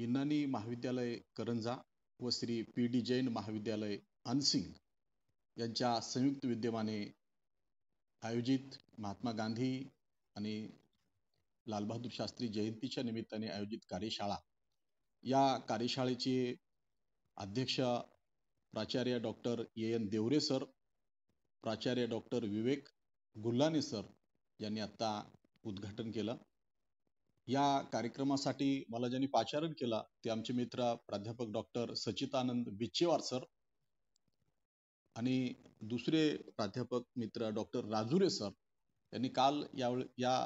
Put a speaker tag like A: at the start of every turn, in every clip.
A: युनानी महाविद्यालय करंजा व Shri P D Jain महाविद्यालय अनसिंग यांच्या संयुक्त विद्यमाने आयोजित महात्मा गांधी आणि लालबहादूर शास्त्री जयंतीच्या निमित्ताने आयोजित कार्यशाळा या कार्यशाळेचे अध्यक्ष प्राचार्य doctor A N Devare sir प्राचार्य डॉक्टर विवेक गुल्लाने सर यांनी आत्ता उद्घाटन केलं या कार्यक्रमासाठी मला ज्यांनी पाचारण केला ते आमचे मित्र प्राध्यापक डॉक्टर सचितानंद बिच्चेवार सर आणि दुसरे प्राध्यापक मित्र डॉक्टर राजुरे सर त्यांनी काल यावेळी या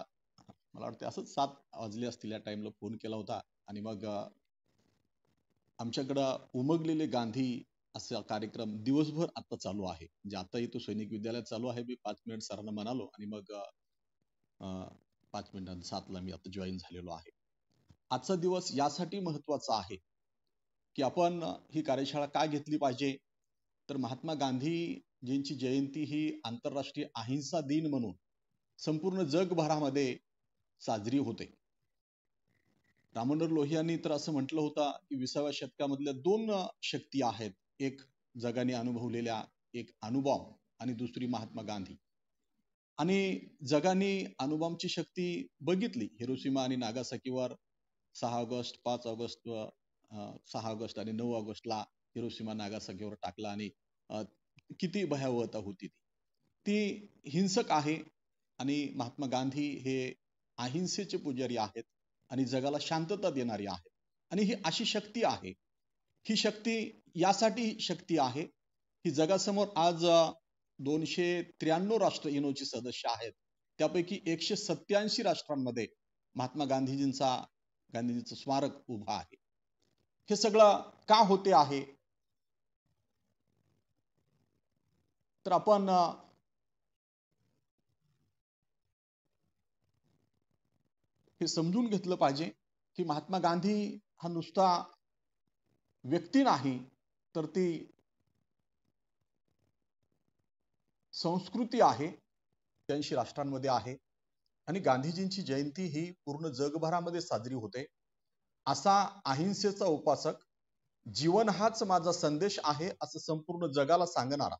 A: मला वाटते असंच सात वाजले असतील या टाइमला फोन केला होता आणि मग आमच्याकडं उमगलेले गांधी असा कार्यक्रम दिवसभर आता चालू आहे म्हणजे आताही तो सैनिक विद्यालयात चालू आहे मी पाच मिनिट सरांना म्हणालो आणि मग पाच मिनिटांना मी आता जॉईन झालेलो आहे आजचा दिवस यासाठी महत्वाचा आहे की आपण ही कार्यशाळा का घेतली पाहिजे तर महात्मा गांधीजींची जयंती ही आंतरराष्ट्रीय अहिंसा दिन म्हणून संपूर्ण जगभरामध्ये साजरी होते रामनर लोहियांनी तर असं म्हटलं होतं की विसाव्या शतकामधल्या दोन शक्ती आहेत एक जगाने अनुभवलेल्या एक अनुभव आणि दुसरी महात्मा गांधी आणि जगाने अणुबॉम्बची शक्ती बघितली हिरोशिमा आणि नागासाकीवर सहा ऑगस्ट पाच ऑगस्ट सहा ऑगस्ट आणि नऊ ऑगस्टला हिरोशिमा नागासाकीवर टाकला आणि किती भयावहता होती ती हिंसक आहे आणि महात्मा गांधी हे अहिंसेचे पुजारी आहेत आणि जगाला शांतता देणारी आहेत आणि ही अशी शक्ती आहे ही शक्ती यासाठी शक्ती आहे की जगासमोर आज दोनशे त्र्याण्णव राष्ट्र इनोची सदस्य आहेत त्यापैकी एकशे सत्याऐंशी राष्ट्रांमध्ये महात्मा गांधीजींचा गांधीजींचं स्मारक उभा आहे हे सगळं का होते आहे तर आपण हे समजून घेतलं पाहिजे की महात्मा गांधी हा नुसता व्यक्ती नाही तर ती संस्कृती आहे त्यांशी राष्ट्रांमध्ये आहे आणि गांधीजींची जयंती ही पूर्ण जगभरामध्ये साजरी होते असा अहिंसेचा उपासक जीवन हाच माझा संदेश आहे असं संपूर्ण जगाला सांगणारा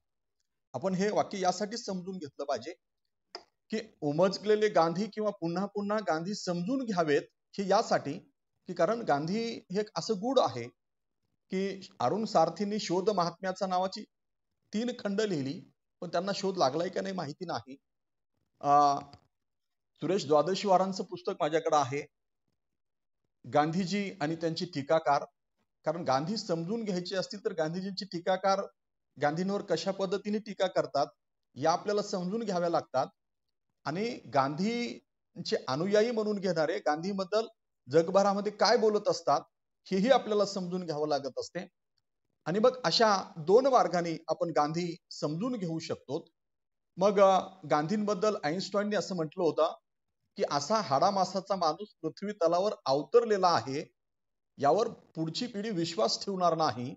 A: आपण हे वाक्य यासाठी समजून घेतलं पाहिजे की उमजलेले गांधी किंवा पुन्हा पुन्हा गांधी समजून घ्यावेत हे यासाठी की कारण गांधी हे असं गुड आहे की अरुण सारथींनी शोध महात्म्याच्या नावाची तीन खंड लिहिली पण त्यांना शोध लागलाय का नाही माहिती नाही सुरेश द्वादशीवारांचं पुस्तक माझ्याकडे आहे गांधीजी आणि त्यांची टीकाकार कारण गांधी समजून घ्यायचे असतील तर गांधीजींची टीकाकार गांधींवर कशा पद्धतीने टीका करतात या आपल्याला समजून घ्याव्या लागतात आणि गांधींचे अनुयायी म्हणून घेणारे गांधीबद्दल जगभरामध्ये काय बोलत असतात हेही आपल्याला समजून घ्यावं लागत असते आणि मग अशा दोन मार्गाने आपण गांधी समजून घेऊ शकतो मग गांधींबद्दल आईन्स्टॉईनने असं म्हटलं होतं की असा हाडामासाचा माणूस पृथ्वी तलावर अवतरलेला आहे यावर पुढची पिढी विश्वास ठेवणार नाही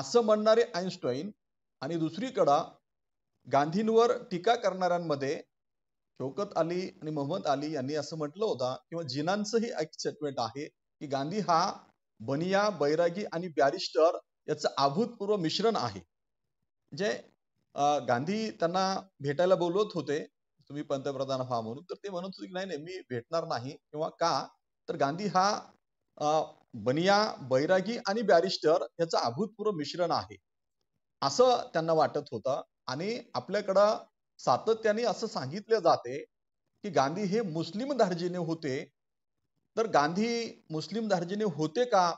A: असं म्हणणारे आईन्स्टाईन आणि दुसरीकडं गांधींवर टीका करणाऱ्यांमध्ये शौकत अली आणि मोहम्मद अली यांनी असं म्हटलं होतं किंवा जिनांचंही एक स्टेटमेंट आहे की गांधी हा बनिया बैरागी आणि बॅरिस्टर याचं अभूतपूर्व मिश्रण आहे जे गांधी त्यांना भेटायला बोलवत होते तुम्ही पंतप्रधान व्हा म्हणून तर ते म्हणत होते की नाही नाही मी भेटणार नाही किंवा का तर गांधी हा बनिया बैरागी आणि बॅरिस्टर याचं अभूतपूर्व मिश्रण आहे असं त्यांना वाटत होतं आणि आपल्याकडं सातत्याने असं सांगितलं जाते की गांधी हे मुस्लिम दार्जिने होते तर गांधी मुस्लिम दार्जिने होते का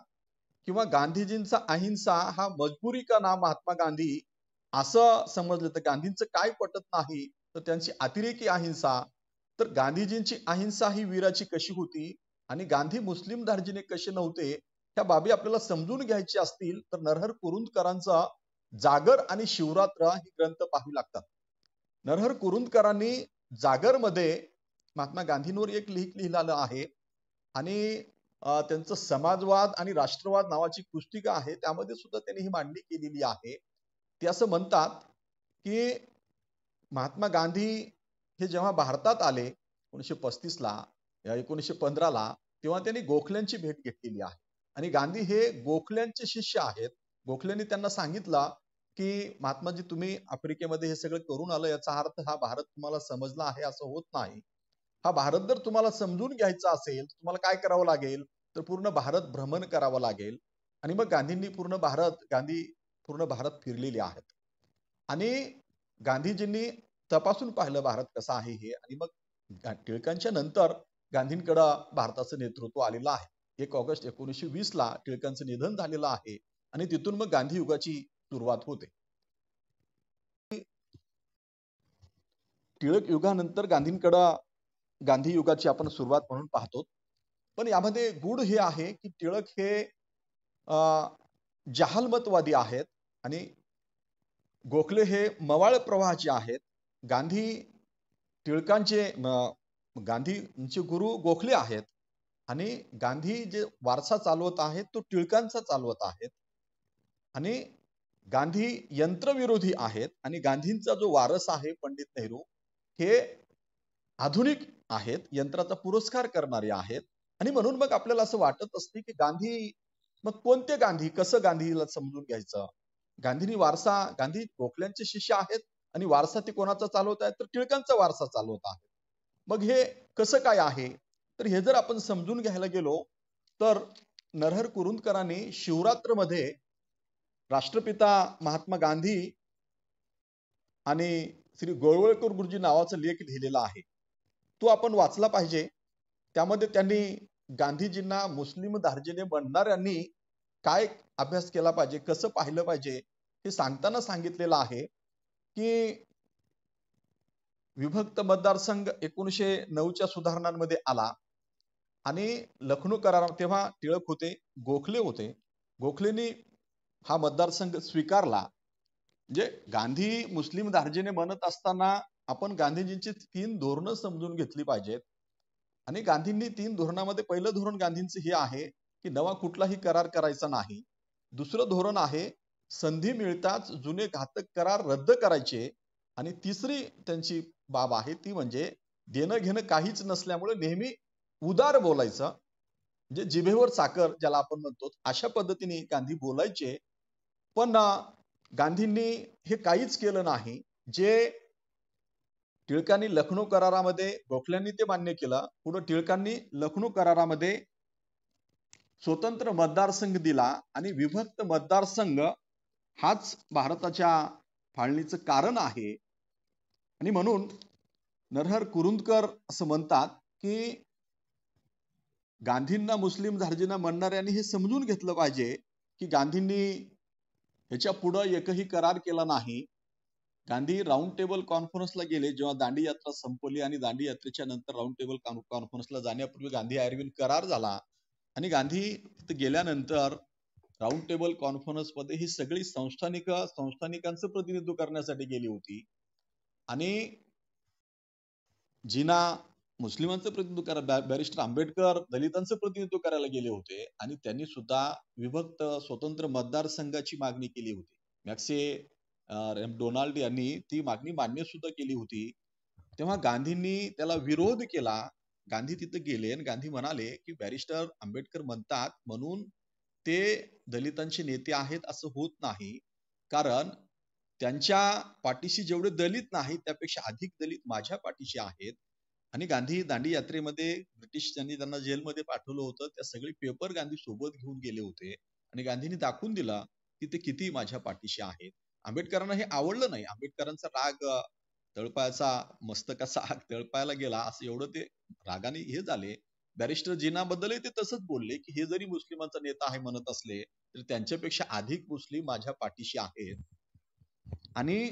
A: किंवा गांधीजींचा अहिंसा हा मजबुरी का ना महात्मा गांधी असं समजलं तर गांधींचं काय पटत नाही तर त्यांची अतिरेकी अहिंसा तर गांधीजींची अहिंसा ही वीराची कशी होती आणि गांधी मुस्लिम दार्जिने कसे नव्हते ह्या बाबी आपल्याला समजून घ्यायची असतील तर नरहर कुरुंदकरांचा जागर आणि शिवरात्र हे ग्रंथ पाहावी लागतात नरहर कुरुंदकरांनी जागरमध्ये महात्मा गांधींवर एक लेख लिहिलेलं आहे आणि त्यांचं समाजवाद आणि राष्ट्रवाद नावाची पुस्तिका आहे त्यामध्ये सुद्धा त्यांनी ही मांडणी केलेली आहे ते असं म्हणतात की महात्मा गांधी हे जेव्हा भारतात आले एकोणीसशे पस्तीसला एकोणीसशे पंधराला तेव्हा त्यांनी गोखल्यांची भेट घेतलेली आहे आणि गांधी हे गोखल्यांचे शिष्य आहेत गोखल्यांनी त्यांना सांगितलं की महात्माजी तुम्ही आफ्रिकेमध्ये हे सगळं करून आलं याचा अर्थ हा भारत तुम्हाला समजला आहे असं होत नाही हा भारत जर तुम्हाला समजून घ्यायचा असेल तुम्हाला काय करावं लागेल तर पूर्ण भारत भ्रमण करावं लागेल आणि मग गांधींनी पूर्ण भारत गांधी पूर्ण भारत फिरलेले आहेत आणि गांधीजींनी तपासून पाहिलं भारत कसा आहे हे आणि मग टिळकांच्या नंतर गांधींकडं भारताचं नेतृत्व आलेलं आहे एक ऑगस्ट एकोणीसशे वीस ला टिळकांचं निधन झालेलं आहे आणि तिथून मग गांधी युगाची सुरुवात होते टिळक युगानंतर गांधींकडं गांधी युगाची आपण सुरुवात म्हणून पाहतो पण यामध्ये गुढ हे आहे की टिळक हे जहालमतवादी आहेत आणि गोखले हे मवाळ प्रवाहाचे आहेत गांधी टिळकांचे गांधींचे गुरु गोखले आहेत आणि गांधी जे वारसा चालवत आहेत तो टिळकांचा चालवत आहेत आणि गांधी यंत्रविरोधी आहेत आणि गांधींचा जो वारस आहे पंडित नेहरू हे आधुनिक आहेत यंत्राचा पुरस्कार करणारे आहेत आणि म्हणून मग आपल्याला असं वाटत असते की गांधी मग कोणते गांधी कसं गांधीला समजून घ्यायचं गांधीनी वारसा गांधी गोखल्यांचे शिष्य आहेत आणि वारसा ते कोणाचा चालवत आहेत तर टिळकांचा वारसा चालवत आहे मग हे कसं काय आहे तर हे जर आपण समजून घ्यायला गेलो तर नरहर कुरुंदकरांनी मध्ये राष्ट्रपिता महात्मा गांधी आणि श्री गोळवळकर गुरुजी नावाचा लेख लिहिलेला आहे तो आपण वाचला पाहिजे त्यामध्ये त्यांनी गांधीजींना मुस्लिम धार्जिने बनणाऱ्यांनी काय अभ्यास केला पाहिजे कसं पाहिलं पाहिजे हे सांगताना सांगितलेलं आहे की विभक्त मतदारसंघ एकोणीशे नऊच्या सुधारणांमध्ये आला आणि लखनौ करार तेव्हा टिळक होते गोखले होते गोखलेंनी हा मतदारसंघ स्वीकारला म्हणजे गांधी मुस्लिम धार्जिने म्हणत असताना आपण गांधीजींची तीन धोरणं समजून घेतली पाहिजेत आणि गांधींनी तीन धोरणामध्ये पहिलं धोरण गांधींचं हे आहे की नवा कुठलाही करार करायचा नाही दुसरं धोरण आहे संधी मिळताच जुने घातक करार रद्द करायचे आणि तिसरी त्यांची बाब आहे ती म्हणजे देणं घेणं काहीच नसल्यामुळे नेहमी उदार बोलायचं म्हणजे जिभेवर साखर ज्याला आपण म्हणतो अशा पद्धतीने गांधी बोलायचे पण गांधींनी हे काहीच केलं नाही जे टिळकांनी लखनौ करारामध्ये गोखल्यांनी ते मान्य केलं पुढे टिळकांनी लखनौ करारामध्ये स्वतंत्र मतदारसंघ दिला आणि विभक्त मतदारसंघ हाच भारताच्या फाळणीचं कारण आहे आणि म्हणून नरहर कुरुंदकर असं म्हणतात की गांधींना मुस्लिम धार्जींना म्हणणाऱ्यांनी हे समजून घेतलं पाहिजे की गांधींनी ह्याच्या पुढं एकही करार केला नाही गांधी राऊंड टेबल कॉन्फरन्सला गेले जेव्हा दांडी यात्रा संपवली आणि दांडी यात्रेच्या नंतर राऊंड टेबल कॉन्फरन्सला जाण्यापूर्वी गांधी आयर्विन करार झाला आणि गांधी गेल्यानंतर राऊंड टेबल कॉन्फरन्स मध्ये ही सगळी संस्थानिक संस्थानिकांचं प्रतिनिधित्व करण्यासाठी गेली होती आणि जिना मुस्लिमांचं प्रतिनिधित्व करा बॅरिस्टर आंबेडकर दलितांचं प्रतिनिधित्व करायला गेले होते आणि त्यांनी सुद्धा विभक्त स्वतंत्र मतदारसंघाची मागणी केली होती मॅक्से डोनाल्ड यांनी ती मागणी मान्य सुद्धा केली होती तेव्हा गांधींनी त्याला विरोध केला गांधी तिथे गेले आणि गांधी म्हणाले की बॅरिस्टर आंबेडकर म्हणतात म्हणून ते दलितांचे नेते आहेत असं होत नाही कारण त्यांच्या पाठीशी जेवढे दलित नाहीत त्यापेक्षा अधिक दलित माझ्या पाठीशी आहेत आणि गांधी दांडी यात्रेमध्ये ब्रिटिश त्यांनी त्यांना जेलमध्ये पाठवलं होतं त्या सगळे पेपर गांधी सोबत घेऊन गेले होते आणि गांधींनी दाखवून दिला की ते किती माझ्या पाठीशी आहेत आंबेडकरांना हे आवडलं नाही आंबेडकरांचा राग तळपायचा मस्तकाचा आग तळपायला गेला असं एवढं ते रागाने हे झाले बॅरिस्टर जिनाबद्दलही ते तसंच बोलले की हे जरी मुस्लिमांचा नेता आहे म्हणत असले तर त्यांच्यापेक्षा अधिक मुस्लिम माझ्या पाठीशी आहेत आणि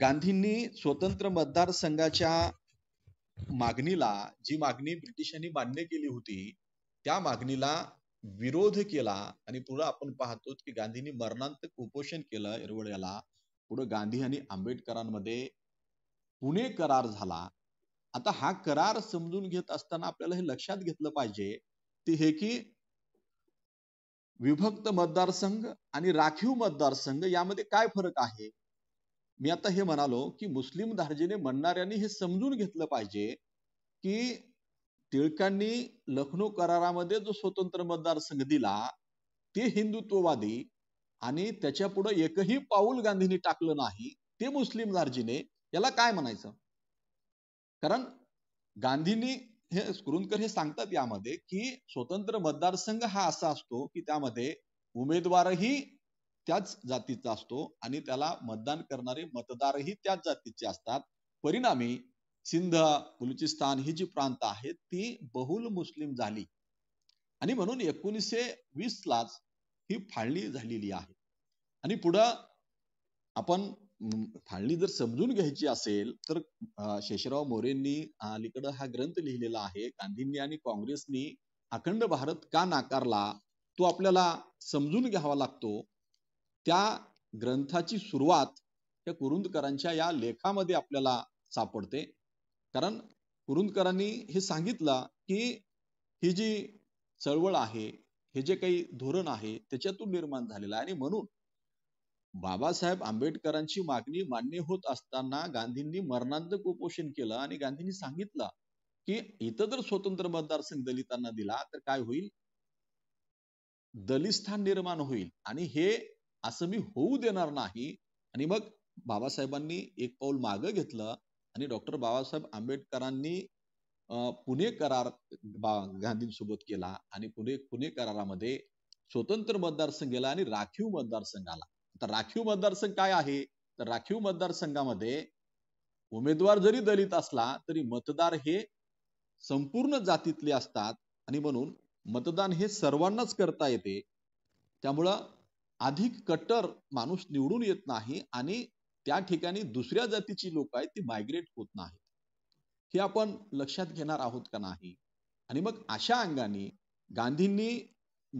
A: गांधींनी स्वतंत्र मतदारसंघाच्या मागणीला जी मागणी ब्रिटिशांनी मान्य केली होती त्या मागणीला विरोध केला आणि पुढे आपण पाहतो की गांधींनी मरणांतक उपोषण केलं एरवड्याला पुढे गांधी आणि आंबेडकरांमध्ये पुणे करार झाला आता हा करार समजून घेत असताना आपल्याला हे लक्षात घेतलं पाहिजे ते हे की विभक्त मतदारसंघ आणि राखीव मतदारसंघ यामध्ये काय फरक आहे मी आता हे म्हणालो की मुस्लिम धारजेने म्हणणाऱ्यांनी हे समजून घेतलं पाहिजे की टिळकांनी लखनौ करारामध्ये जो स्वतंत्र मतदारसंघ दिला ते हिंदुत्ववादी आणि त्याच्या पुढे एकही पाऊल गांधींनी टाकलं नाही ते मुस्लिम दार्जीने याला काय म्हणायचं कारण गांधींनी हे स्कुरुंदकर हे सांगतात यामध्ये की स्वतंत्र मतदारसंघ हा असा असतो की त्यामध्ये उमेदवारही त्याच जातीचा असतो आणि त्याला मतदान करणारे मतदारही त्याच जातीचे असतात परिणामी सिंध बलुचिस्तान ही जी प्रांत आहेत ती बहुल मुस्लिम झाली आणि म्हणून एकोणीसशे वीस ही फाळणी झालेली आहे आणि पुढं आपण फाळणी जर समजून घ्यायची असेल तर शेषराव मोरेंनी अलीकडं हा ग्रंथ लिहिलेला आहे गांधींनी आणि काँग्रेसनी अखंड भारत का नाकारला तो आपल्याला समजून घ्यावा लागतो त्या ग्रंथाची सुरुवात त्या कुरुंदकरांच्या या लेखामध्ये आपल्याला सापडते कारण कुरुंदकरांनी हे सांगितलं की ही जी चळवळ आहे हे जे काही धोरण आहे त्याच्यातून निर्माण झालेलं आहे आणि म्हणून बाबासाहेब आंबेडकरांची मागणी मान्य होत असताना गांधींनी मरणांत कुपोषण केलं आणि गांधींनी सांगितलं की इथं जर स्वतंत्र मतदारसंघ दलितांना दिला तर काय होईल दलितस्थान निर्माण होईल आणि हे असं मी होऊ देणार नाही आणि मग बाबासाहेबांनी एक पाऊल मागं घेतलं आणि डॉक्टर बाबासाहेब आंबेडकरांनी पुणे करार सोबत केला आणि पुणे पुणे करारामध्ये स्वतंत्र मतदारसंघाला आणि राखीव मतदारसंघाला आता राखीव मतदारसंघ काय आहे तर राखीव मतदारसंघामध्ये उमेदवार जरी दलित असला तरी मतदार हे संपूर्ण जातीतले असतात आणि म्हणून मतदान हे सर्वांनाच करता येते त्यामुळं अधिक कट्टर माणूस निवडून येत नाही आणि त्या ठिकाणी दुसऱ्या जातीची लोक आहेत ती मायग्रेट होत नाहीत हे आपण लक्षात घेणार आहोत का नाही आणि मग अशा अंगाने गांधींनी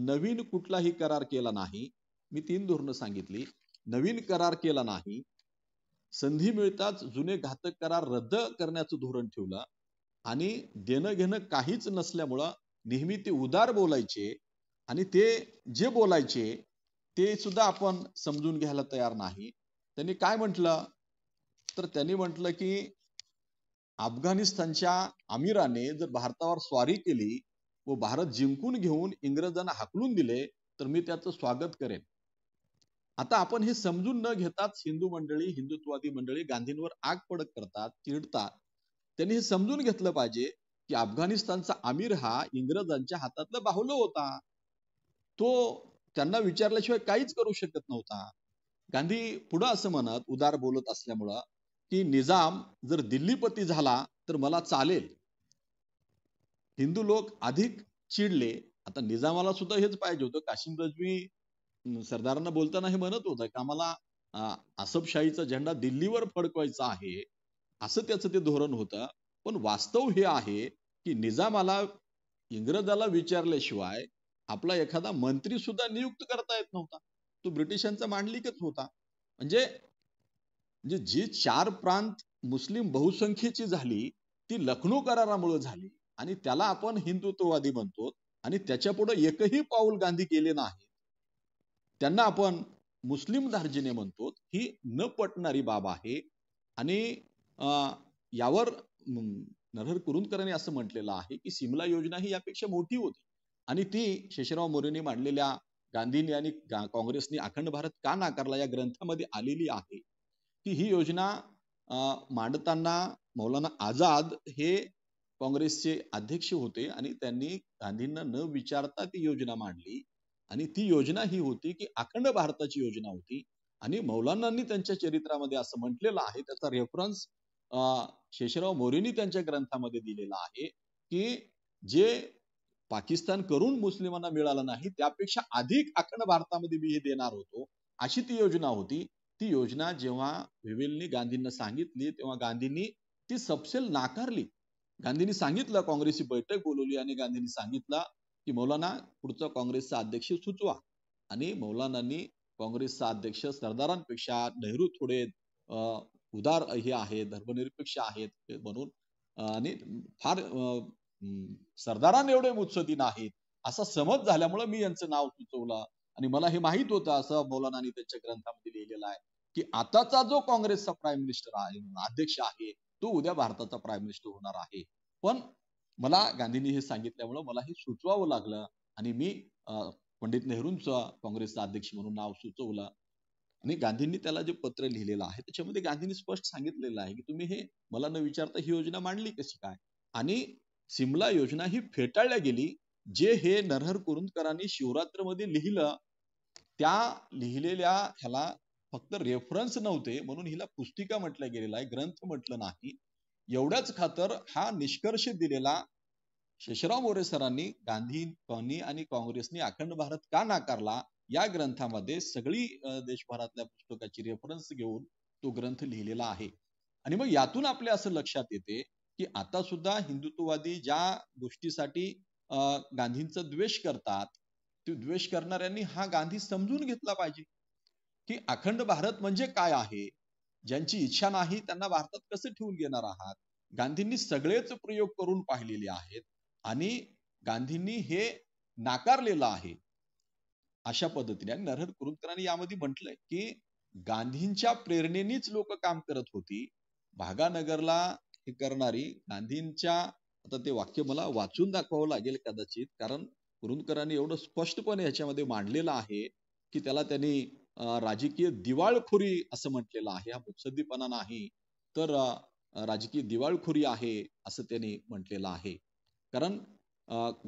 A: नवीन कुठलाही करार केला नाही मी तीन धोरणं सांगितली नवीन करार केला नाही संधी मिळताच जुने घातक करार रद्द करण्याचं धोरण ठेवलं आणि देणं घेणं काहीच नसल्यामुळं नेहमी ते उदार बोलायचे आणि ते जे बोलायचे ते सुद्धा आपण समजून घ्यायला तयार नाही त्यांनी काय म्हटलं तर त्यांनी म्हटलं की अफगाणिस्तानच्या अमिराने जर भारतावर स्वारी केली व भारत जिंकून घेऊन इंग्रजांना हाकलून दिले तर मी त्याचं स्वागत करेन आता आपण हे समजून न घेताच हिंदू मंडळी हिंदुत्ववादी मंडळी गांधींवर आग पडक करतात चिडतात त्यांनी हे समजून घेतलं पाहिजे की अफगाणिस्तानचा अमीर हा इंग्रजांच्या हातातलं बाहुलं होता तो त्यांना विचारल्याशिवाय काहीच करू शकत नव्हता गांधी पुढं असं म्हणत उदार बोलत असल्यामुळं की निजाम जर दिल्लीपती झाला तर मला चालेल हिंदू लोक अधिक चिडले आता निजामाला सुद्धा हेच पाहिजे होतं काशिम रजवी सरदारांना बोलताना हे म्हणत होतं की आम्हाला आसफशाहीचा झेंडा दिल्लीवर फडकवायचा आहे असं त्याचं ते धोरण होतं पण वास्तव हे आहे की निजामाला इंग्रजाला विचारल्याशिवाय आपला एखादा मंत्री सुद्धा नियुक्त करता येत नव्हता तो ब्रिटिशांचा मांडलिकच होता म्हणजे म्हणजे जी चार प्रांत मुस्लिम बहुसंख्येची झाली ती लखनौ करारामुळे झाली आणि त्याला आपण हिंदुत्ववादी म्हणतो आणि त्याच्या पुढे एकही पाऊल गांधी केले नाही त्यांना आपण मुस्लिम धार्जिने म्हणतो ही न पटणारी बाब आहे आणि यावर नरहर कुरुंदकरांनी असं म्हटलेलं आहे की सिमला योजना ही यापेक्षा मोठी होती आणि ती शेषराव मोरेने मांडलेल्या गांधींनी आणि काँग्रेसनी अखंड भारत का नाकारला या ग्रंथामध्ये आलेली आहे की ही योजना मांडताना मौलाना आझाद हे काँग्रेसचे अध्यक्ष होते आणि त्यांनी गांधींना न विचारता ती योजना मांडली आणि ती योजना ही होती की अखंड भारताची योजना होती आणि मौलानांनी त्यांच्या चरित्रामध्ये असं म्हटलेलं आहे त्याचा रेफरन्स शेषराव मोरेनी त्यांच्या ग्रंथामध्ये दिलेला आहे की जे पाकिस्तान करून मुस्लिमांना मिळाला नाही त्यापेक्षा अधिक अखंड भारतामध्ये मी हे देणार होतो अशी ती योजना होती ती योजना जेव्हा विविलनी गांधींना सांगितली तेव्हा गांधींनी ती सपसेल नाकारली गांधींनी सांगितलं काँग्रेसची बैठक बोलवली आणि गांधींनी सांगितलं की मौलाना पुढचा काँग्रेसचा अध्यक्ष सुचवा आणि मौलानांनी काँग्रेसचा अध्यक्ष सरदारांपेक्षा नेहरू थोडे उदार हे आहेत धर्मनिरपेक्ष आहेत म्हणून आणि फार सरदारान एवढे मुत्सदी नाहीत असा समज झाल्यामुळे मी यांचं नाव सुचवलं आणि मला हे माहित होतं असं मौलानानी त्यांच्या ग्रंथामध्ये लिहिलेलं आहे की आताचा जो काँग्रेसचा प्राईम मिनिस्टर आहे अध्यक्ष आहे तो उद्या भारताचा प्राईम मिनिस्टर होणार आहे पण मला गांधींनी हे सांगितल्यामुळं मला हे सुचवावं लागलं आणि मी पंडित नेहरूंचं काँग्रेसचा अध्यक्ष म्हणून नाव सुचवलं आणि गांधींनी त्याला जे पत्र लिहिलेलं आहे त्याच्यामध्ये गांधींनी स्पष्ट सांगितलेलं आहे की तुम्ही हे मला न विचारता ही योजना मांडली कशी काय आणि सिमला योजना ही फेटाळल्या गेली जे हे नरहर कुरुंदकरांनी शिवरात्रमध्ये लिहिलं त्या लिहिलेल्या ह्याला फक्त रेफरन्स नव्हते म्हणून हिला पुस्तिका म्हटल्या गेलेला आहे ग्रंथ म्हटलं नाही एवढ्याच खातर हा निष्कर्ष दिलेला शेषराव मोरे सरांनी गांधींनी आणि काँग्रेसनी अखंड भारत का नाकारला या ग्रंथामध्ये सगळी देशभरातल्या पुस्तकाची रेफरन्स घेऊन तो ग्रंथ लिहिलेला आहे आणि मग यातून आपल्या असं लक्षात येते की आता सुद्धा हिंदुत्ववादी ज्या गोष्टीसाठी गांधींचा द्वेष करतात ते द्वेष करणाऱ्यांनी हा गांधी समजून घेतला पाहिजे की अखंड भारत म्हणजे काय आहे ज्यांची इच्छा नाही त्यांना भारतात कसे ठेवून घेणार आहात गांधींनी सगळेच प्रयोग करून पाहिलेले आहेत आणि गांधींनी हे नाकारलेलं आहे अशा पद्धतीने आणि नरहर कुरुंदकरांनी यामध्ये म्हटलंय की गांधींच्या प्रेरणेनीच लोक काम करत होती भागानगरला करणारी गांधींच्या आता ते वाक्य मला वाचून दाखवावं लागेल कदाचित कारण कुरुंदकरांनी एवढं स्पष्टपणे ह्याच्यामध्ये मांडलेलं आहे की त्याला त्यांनी राजकीय दिवाळखोरी असं म्हटलेलं आहे हा नाही तर राजकीय दिवाळखोरी आहे असं त्यांनी म्हटलेलं आहे कारण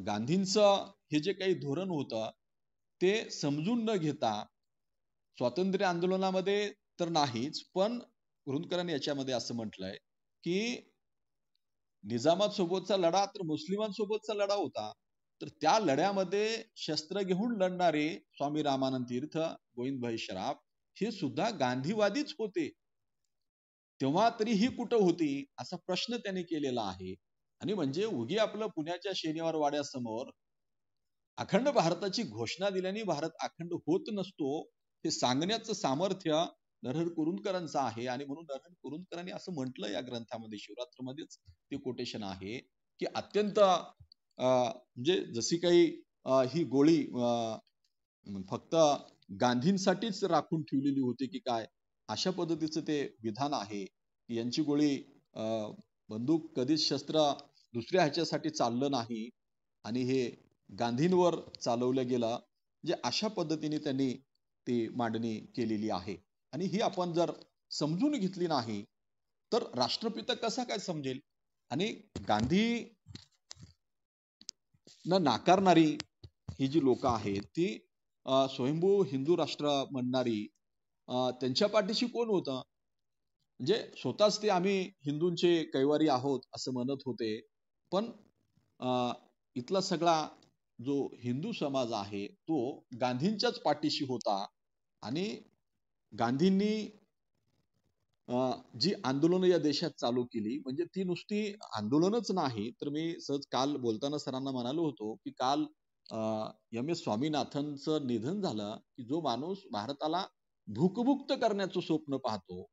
A: गांधींचं हे जे काही धोरण होतं ते समजून न घेता स्वातंत्र्य आंदोलनामध्ये तर नाहीच पण कुरुंदकरांनी याच्यामध्ये असं म्हटलंय की निजामासोबतचा लढा तर मुस्लिमांसोबतचा लढा होता तर त्या लढ्यामध्ये शस्त्र घेऊन लढणारे स्वामी रामानंद तीर्थ गोविंदभाई श्राफ हे सुद्धा गांधीवादीच होते तेव्हा तरी ही कुठं होती असा प्रश्न त्यांनी केलेला आहे आणि म्हणजे उगी आपलं पुण्याच्या शनिवार वाड्यासमोर अखंड भारताची घोषणा दिल्याने भारत अखंड होत नसतो हे सांगण्याचं सामर्थ्य नरहर कुरुंदकरांचा आहे आणि म्हणून नरहर कुरुंदकरांनी असं म्हटलं या ग्रंथामध्ये शिवरात्रमध्येच ते कोटेशन आहे की अत्यंत म्हणजे जशी काही ही गोळी फक्त गांधींसाठीच राखून ठेवलेली होती की काय अशा पद्धतीचं ते विधान आहे की यांची गोळी बंदूक कधीच शस्त्र दुसऱ्या ह्याच्यासाठी चाललं नाही आणि हे गांधींवर चालवलं गेलं जे म्हणजे अशा पद्धतीने त्यांनी ती मांडणी केलेली आहे आणि ही आपण जर समजून घेतली नाही तर राष्ट्रपिता कसा काय समजेल आणि गांधी न नाकारणारी ही जी लोक आहेत ती स्वयंभू हिंदू राष्ट्र म्हणणारी त्यांच्या पाठीशी कोण होत म्हणजे स्वतःच ते आम्ही हिंदूंचे कैवारी आहोत असं म्हणत होते पण इथला सगळा जो हिंदू समाज आहे तो गांधींच्याच पाठीशी होता आणि गांधींनी जी आंदोलनं या देशात चालू केली म्हणजे ती नुसती आंदोलनच नाही तर मी सहज काल बोलताना सरांना म्हणालो होतो की काल एम एस स्वामीनाथनचं निधन झालं की जो माणूस भारताला भूकमुक्त करण्याचं स्वप्न पाहतो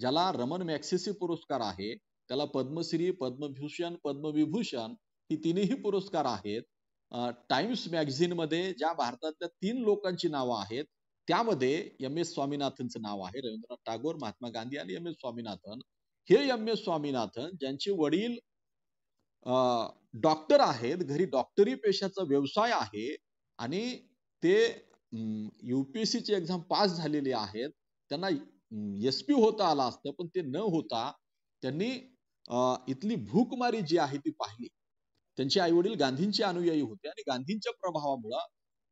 A: ज्याला रमन मॅक्सेसी पुरस्कार आहे त्याला पद्मश्री पद्मभूषण पद्मविभूषण ही तिन्ही पुरस्कार आहेत टाइम्स मॅगझिनमध्ये ज्या भारतातल्या तीन लोकांची नावं आहेत त्यामध्ये एम एस स्वामीनाथनचं नाव आहे रवींद्रनाथ टागोर महात्मा गांधी आणि एम एस स्वामीनाथन हे एम एस स्वामीनाथन ज्यांचे वडील डॉक्टर आहेत घरी डॉक्टरी पेशाचा व्यवसाय आहे आणि ते युपीएससी ची एक्झाम पास झालेले आहेत त्यांना एस पी होता आला असतं पण ते न होता त्यांनी इथली भूकमारी जी आहे ती पाहिली त्यांचे आई वडील गांधींचे अनुयायी होते आणि गांधींच्या प्रभावामुळे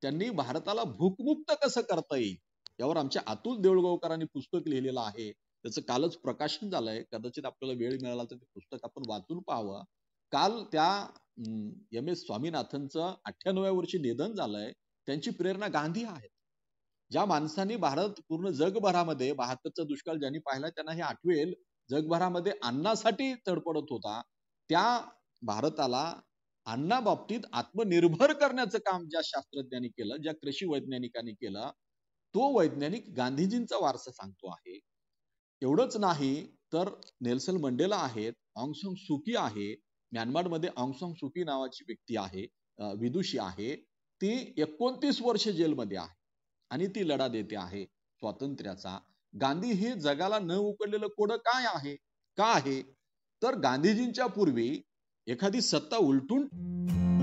A: त्यांनी भारताला भूकमुक्त कसं करता येईल यावर आमच्या अतुल देऊळगावकरांनी पुस्तक लिहिलेलं आहे त्याचं कालच प्रकाशन झालंय कदाचित आपल्याला वेळ मिळाला तर ते पुस्तक आपण वाचून पाहावं काल त्या एम एस स्वामीनाथनचं अठ्ठ्याण्णव्या वर्षी निधन झालंय त्यांची प्रेरणा गांधी आहेत ज्या माणसांनी भारत पूर्ण जगभरामध्ये बहात्तरचा दुष्काळ ज्यांनी पाहिला त्यांना हे आठवेल जगभरामध्ये अन्नासाठी तडपडत होता त्या भारताला बाबतीत आत्मनिर्भर करण्याचं काम ज्या शास्त्रज्ञांनी केलं ज्या कृषी वैज्ञानिकांनी केलं तो वैज्ञानिक गांधीजींचा वारसा सांगतो आहे एवढंच नाही तर नेल्सन मंडेला आहेत ऑंगसॉंग सुकी आहे म्यानमारमध्ये ऑंगसॉंग सुकी नावाची व्यक्ती आहे विदुषी आहे ती एकोणतीस वर्ष जेलमध्ये आहे आणि ती लढा देते आहे स्वातंत्र्याचा गांधी हे जगाला न उकडलेलं कोड काय आहे का आहे तर गांधीजींच्या पूर्वी एखादी सत्ता उलटून